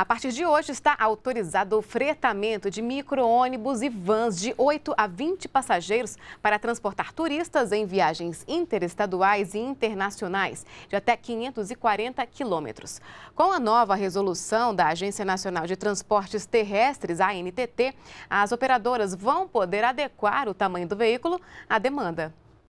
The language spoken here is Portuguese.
A partir de hoje está autorizado o fretamento de micro-ônibus e vans de 8 a 20 passageiros para transportar turistas em viagens interestaduais e internacionais de até 540 quilômetros. Com a nova resolução da Agência Nacional de Transportes Terrestres, ANTT, as operadoras vão poder adequar o tamanho do veículo à demanda.